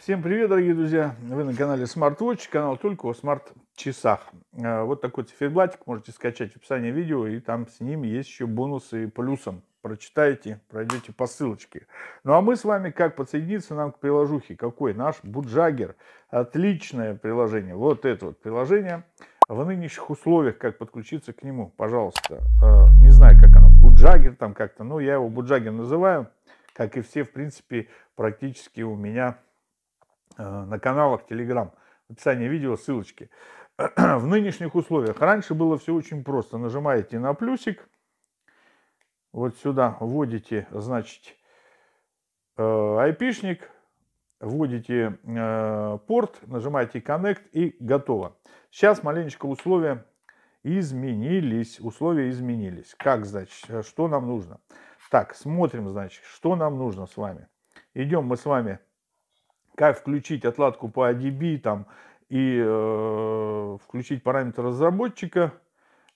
Всем привет, дорогие друзья! Вы на канале SmartWatch, канал только о смарт-часах. Э, вот такой циферблатик можете скачать в описании видео, и там с ним есть еще бонусы плюсом. Прочитайте, пройдете по ссылочке. Ну а мы с вами как подсоединиться нам к приложухе? Какой? Наш Буджагер. Отличное приложение. Вот это вот приложение. В нынешних условиях как подключиться к нему? Пожалуйста. Э, не знаю, как оно. Буджагер там как-то. но я его Буджагер называю. Как и все, в принципе, практически у меня Э, на каналах Telegram. В описании видео ссылочки. В нынешних условиях. Раньше было все очень просто. Нажимаете на плюсик. Вот сюда вводите, значит, э, айпишник, вводите э, порт, нажимаете Connect и готово. Сейчас маленечко условия изменились. Условия изменились. Как, значит, что нам нужно? Так, смотрим, значит, что нам нужно с вами. Идем мы с вами как включить отладку по ADB там, и э, включить параметр разработчика,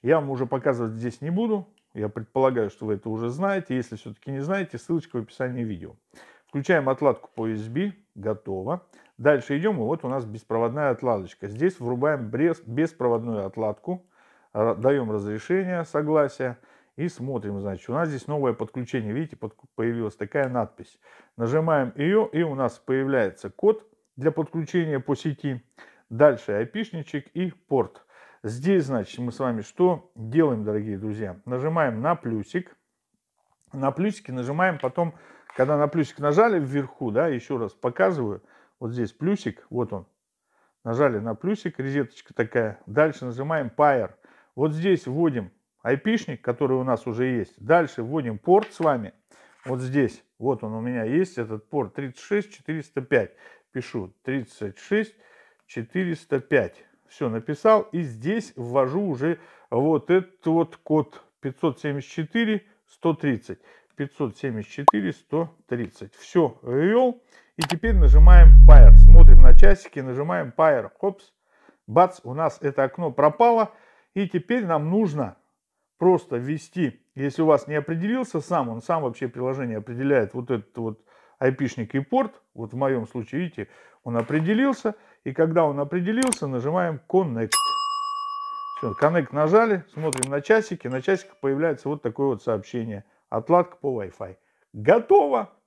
я вам уже показывать здесь не буду. Я предполагаю, что вы это уже знаете. Если все-таки не знаете, ссылочка в описании видео. Включаем отладку по USB. Готово. Дальше идем, и вот у нас беспроводная отладочка. Здесь врубаем беспроводную отладку, даем разрешение, согласие. И смотрим, значит, у нас здесь новое подключение. Видите, под, появилась такая надпись. Нажимаем ее, и у нас появляется код для подключения по сети. Дальше айпишничек и порт. Здесь, значит, мы с вами что делаем, дорогие друзья? Нажимаем на плюсик. На плюсике нажимаем потом, когда на плюсик нажали вверху, да, еще раз показываю. Вот здесь плюсик, вот он. Нажали на плюсик, резеточка такая. Дальше нажимаем Pair. Вот здесь вводим айпишник, который у нас уже есть. Дальше вводим порт с вами. Вот здесь, вот он у меня есть, этот порт 36405. Пишу 36405. Все, написал. И здесь ввожу уже вот этот вот код 574 130. 574 130. Все, ввел. И теперь нажимаем Pair. Смотрим на часики, нажимаем Pair. Хопс. Бац, у нас это окно пропало. И теперь нам нужно просто ввести, если у вас не определился сам, он сам вообще приложение определяет вот этот вот айпишник и порт, вот в моем случае, видите, он определился, и когда он определился, нажимаем Connect. Все, Connect нажали, смотрим на часики, на часиках появляется вот такое вот сообщение. Отладка по Wi-Fi. Готово!